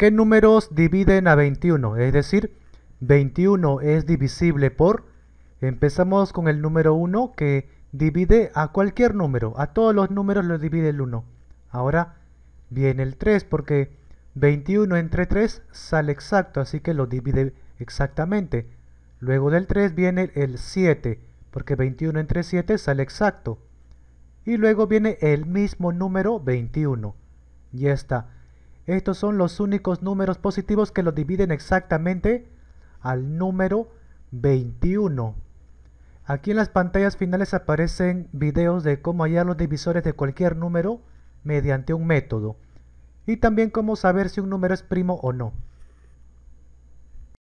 ¿Qué números dividen a 21? Es decir, 21 es divisible por... Empezamos con el número 1 que divide a cualquier número. A todos los números lo divide el 1. Ahora viene el 3 porque 21 entre 3 sale exacto, así que lo divide exactamente. Luego del 3 viene el 7 porque 21 entre 7 sale exacto. Y luego viene el mismo número 21. Ya está. Estos son los únicos números positivos que lo dividen exactamente al número 21. Aquí en las pantallas finales aparecen videos de cómo hallar los divisores de cualquier número mediante un método. Y también cómo saber si un número es primo o no.